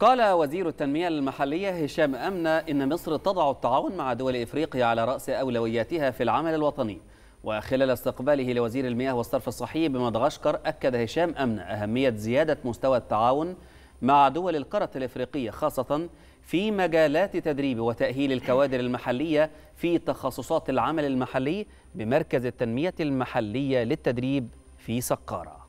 قال وزير التنمية المحلية هشام أمنة إن مصر تضع التعاون مع دول إفريقيا على رأس أولوياتها في العمل الوطني وخلال استقباله لوزير المياه والصرف الصحي بمدغشقر أكد هشام أمنة أهمية زيادة مستوى التعاون مع دول القارة الإفريقية خاصة في مجالات تدريب وتأهيل الكوادر المحلية في تخصصات العمل المحلي بمركز التنمية المحلية للتدريب في سقارة